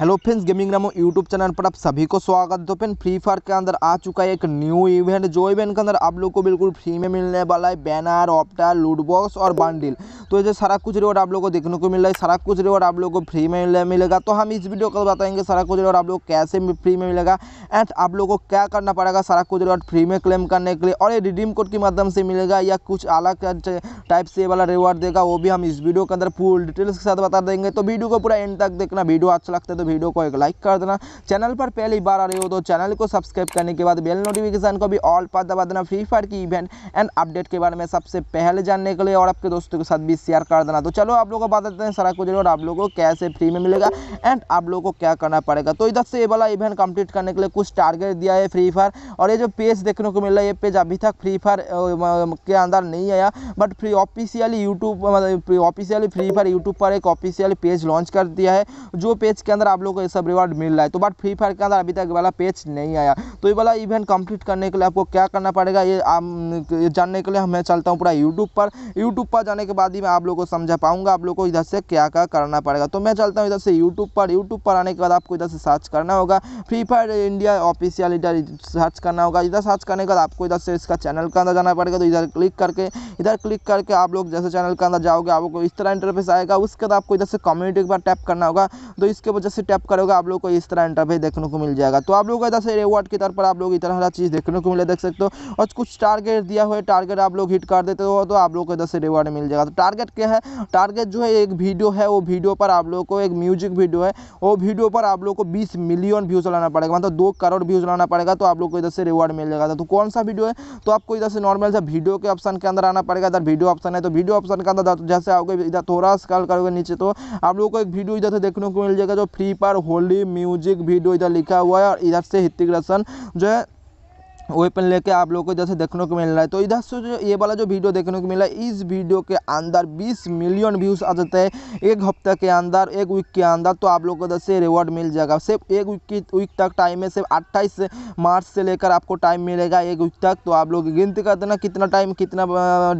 hello friends gaming Ramo YouTube channel पर आप सभी को स्वागत है फ्रेंड फ्री फायर के अंदर आ चुका है एक न्यू इवेंट जो इवेंट के अंदर आप लोग को बिल्कुल फ्री में मिलने वाला है बैनर ऑप्टा लूट बॉक्स और बंडल तो ये सारा कुछ रिवॉर्ड आप लोग को देखने को मिल रहा है सारा कुछ रिवॉर्ड आप लोग को फ्री में मिलेगा तो हम इस वीडियो को बताएंगे सारा कुछ रिवॉर्ड आप लोग कैसे फ्री में मिलेगा एंड आप लोग को क्या करना पड़ेगा सारा कुछ रिवॉर्ड फ्री में क्लेम करने के लिए और ये रिडीम कोड के माध्यम से मिलेगा या कुछ अलग टाइप से वाला रिवॉर्ड देगा वो भी हम इस वीडियो के अंदर फुल डिटेल्स के साथ बता देंगे तो वीडियो को पूरा एंड तक देखना वीडियो अच्छा लगता है तो वीडियो को एक लाइक कर देना चैनल पर पहली बार आ रही हो तो चैनल को सब्सक्राइब करने के बाद बेल नोटिफिकेशन को भी ऑल पर दबा देना फ्री फायर की इवेंट एंड अपडेट के बारे में सबसे पहले जानने के लिए और आपके दोस्तों के साथ भी शेयर कर देना तो चलो आप लोगों को बता देते हैं सारा कुछ और आप लोगों को कैसे फ्री में मिलेगा एंड आप लोग को क्या करना पड़ेगा तो इधर से ये वाला इवेंट कंप्लीट करने के लिए कुछ टारगेट दिया है फ्री फायर और ये जो पेज देखने को मिल रहा है ये पेज अभी तक फ्री फायर के अंदर नहीं आया बट फ्री ऑफिशियली यूट्यूब मतलब ऑफिशियली फ्री फायर यूट्यूब पर एक ऑफिशियल पेज लॉन्च कर दिया है जो पेज के अंदर आप लोगों को ये सब रिवार्ड मिल रहा है तो बट फ्री फायर के अंदर अभी तक वाला पेज नहीं आया तो ये वाला इवेंट कंप्लीट करने के लिए आपको क्या करना पड़ेगा ये जानने के लिए मैं चलता हूँ पूरा यूट्यूब पर यूट्यूब पर जाने के बाद ही मैं आप लोग को समझा पाऊंगा आप लोग को इधर से क्या क्या करना पड़ेगा तो मैं चलता हूँ इधर से यूट्यूब पर यूट्यूब पर आने के बाद आपको इधर से सर्च करना होगा फ्री फायर इंडिया ऑफिशियल इधर सर्च करना होगा इधर सर्च करने के बाद आपको इधर से इसका चैनल के अंदर जाना पड़ेगा तो इधर क्लिक करके इधर क्लिक करके आप लोग जैसे चैनल के अंदर जाओगे आपको इस तरह इंटरफेस आएगा उसके बाद आपको इधर से कम्युनिटी के बाद टैप करना होगा तो इसके वजह से टैप करोगे आप लोग को इस तरह इंटरफेस देखने को मिल जाएगा तो आप लोग को इधर रिवॉर्ड की तरफ आप लोग इतना सारा चीज़ देखने को मिले देख सकते हो और कुछ टारगेट दिया हुआ है टारगेट आप लोग हिट कर देते हो तो आप लोग को इधर से रिवॉर्ड मिल जाएगा तो टारगेट क्या है टारगेट जो है एक वीडियो है वो वीडियो पर आप लोग को एक म्यूजिक वीडियो है वो वीडियो पर आप लोग को बीस मिलियन व्यूज़ लाना पड़ेगा मतलब दो करोड़ व्यूज़ लाना पड़ेगा तो आप लोग को इधर से रिवॉर्ड मिल जाएगा तो कौन सा वीडियो है तो आपको इधर से नॉर्मल से वीडियो के ऑप्शन के अंदर आना पड़ेगा इधर वीडियो ऑप्शन है तो वीडियो ऑप्शन के अंदर जैसे आओगे इधर थोड़ा स्कॉल करोगे नीचे तो आप लोग को एक वीडियो इधर से देखने को मिल जाएगा जो फ्री पर होली म्यूजिक वीडियो इधर लिखा हुआ है और इधर से ऋतिक रोशन जो है वेपन लेके आप लोगों को जैसे देखने को मिल रहा है तो इधर से जो ये वाला जो वीडियो देखने को मिला है इस वीडियो के अंदर 20 मिलियन व्यूज़ आ जाते हैं एक हफ्ते के अंदर एक वीक के अंदर तो आप लोग को जैसे से रिवॉर्ड मिल जाएगा सिर्फ एक वीक की वीक तक टाइम है सिर्फ अट्ठाईस मार्च से लेकर आपको टाइम मिलेगा एक वीक तक तो आप लोग गिनती कर देना कितना टाइम कितना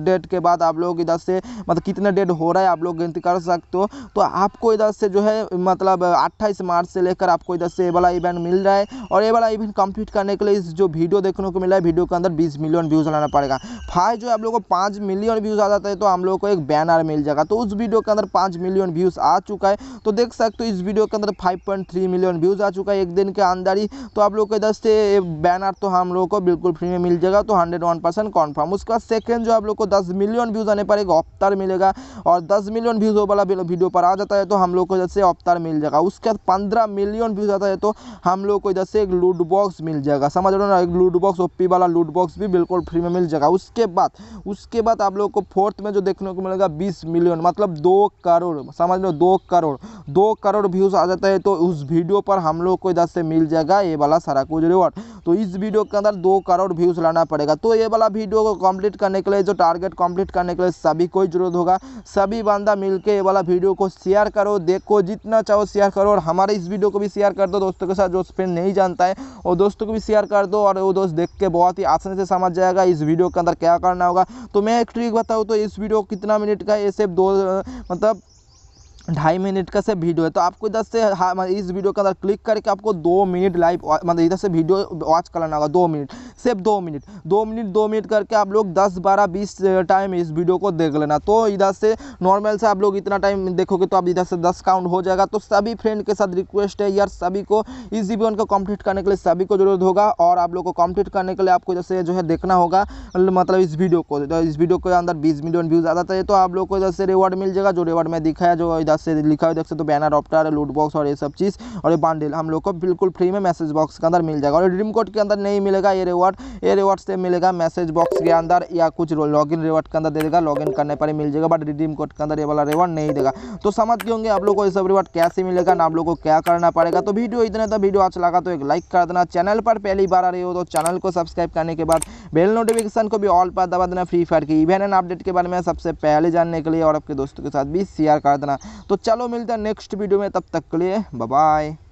डेट के बाद आप लोग इधर से मतलब कितना डेट हो रहा है आप लोग गिनती कर सकते हो तो आपको इधर से जो है मतलब अट्ठाईस मार्च से लेकर आपको इधर से ये वाला इवेंट मिल रहा है और ये वाला इवेंट कम्प्लीट करने के लिए इस जो वीडियो देख देखने को मिला है वीडियो के अंदर बीस मिलियन व्यूज़ लाना पड़ेगा फाइव जो आप लोगों को पाँच मिलियन व्यूज़ आ जाता है तो हम लोग को एक बैनर मिल जाएगा तो उस वीडियो के अंदर पाँच मिलियन व्यूज़ आ चुका है तो देख सकते हो इस वीडियो के अंदर फाइव मिलियन व्यूज़ आ चुका है एक दिन के अंदर ही तो आप लोग को इधर से बैनर तो हम लोग को बिल्कुल फ्री में मिल जाएगा तो हंड्रेड वन परसेंट कन्फर्म उसके बाद सेकेंड जो आप लोग को दस मिलियन व्यूज़ आने पर एक अफ्तार मिलेगा और दस मिलियन व्यूज़ वाला वीडियो पर आ जाता है तो हम लोग को जैसे अफ्तार मिल जाएगा उसके बाद पंद्रह मिलियन व्यूज़ आता है तो हम लोग को इधर से एक लूट बॉक्स मिल जाएगा समझ लो ना एक लूट बॉक्स ओपी वाला लूट बॉक्स भी बिल्कुल फ्री में मिल जाएगा उसके बाद उसके बाद आप लोगों को फोर्थ में जो देखने को मिलेगा बीस मिलियन मतलब दो करोड़ समझ लो दो करोड़ दो करोड़ व्यूज़ आ जाता है तो उस वीडियो पर हम लोग को इधर से मिल जाएगा ये वाला सारा कुछ रिवॉर्ड तो इस वीडियो के अंदर दो करोड़ व्यूज़ लाना पड़ेगा तो ये वाला वीडियो को कंप्लीट करने के लिए जो टारगेट कंप्लीट करने के लिए सभी को जरूरत होगा सभी बंदा मिलके ये वाला वीडियो को शेयर करो देखो जितना चाहो शेयर करो और हमारे इस वीडियो को भी शेयर कर दो दोस्तों के साथ जो फ्रेंड नहीं जानता है और दोस्तों को भी शेयर कर दो और वो दोस्त देख के बहुत ही आसानी से समझ जाएगा इस वीडियो के अंदर क्या करना होगा तो मैं एक ट्रिक बताऊँ तो इस वीडियो कितना मिनट का ये सिर्फ दो मतलब ढाई मिनट का से वीडियो है तो आपको इधर से हाँ इस वीडियो के अंदर क्लिक करके आपको दो मिनट लाइव मतलब इधर से वीडियो वॉच करना होगा दो मिनट सिर्फ दो मिनट दो मिनट दो मिनट करके आप लोग दस बारह बीस टाइम इस वीडियो को देख लेना तो इधर से नॉर्मल से आप लोग इतना टाइम देखोगे तो आप इधर से दस काउंट हो जाएगा तो सभी फ्रेंड के साथ रिक्वेस्ट है यार सभी को इस वीडियो को कम्प्लीट करने के लिए सभी को जरूरत होगा और आप लोग को कम्प्लीट करने के लिए आपको जैसे जो है देखना होगा मतलब इस वीडियो को तो इस वीडियो के अंदर बीस मिलियन व्यूज़ आ जाता है तो आप लोग को इधर से रिवॉर्ड मिल जाएगा जो रिवॉर्ड में दिखाया जो इधर से लिखा है इधर से तो बैनर ऑप्टर लूट बॉक्स और ये सब चीज़ और ये बांडिल हम लोग को बिल्कुल फ्री में मैसेज बॉक्स के अंदर मिल जाएगा और ड्रीम कोड के अंदर नहीं मिलेगा ये रिवॉर्ड ये रिवॉर्ड से मिलेगा मैसेज बॉक्स के अंदर या कुछ लॉग इन रिवॉर्ड के अंदर दे देगा लॉग इन करने पर ही मिल जाएगा बट रिडीम कोड के अंदर ये वाला रिवॉर्ड नहीं देगा तो समझ के होंगे आप लोग को ये सब रिवॉर्ड कैसे मिलेगा ना आप लोग को क्या करना पड़ेगा तो वीडियो इतना तो वीडियो अच्छा लगा तो एक लाइक कर देना चैनल पर पहली बार आ रही हो तो चैनल को सब्सक्राइब करने के बाद बेल नोटिफिकेशन को भी ऑल पर दबा देना फ्री फायर की इवेंट एंड अपडेट के बारे में सबसे पहले जानने के लिए और आपके दोस्तों के साथ भी शेयर कर देना तो चलो मिलते हैं नेक्स्ट वीडियो में तब तक के लिए बाय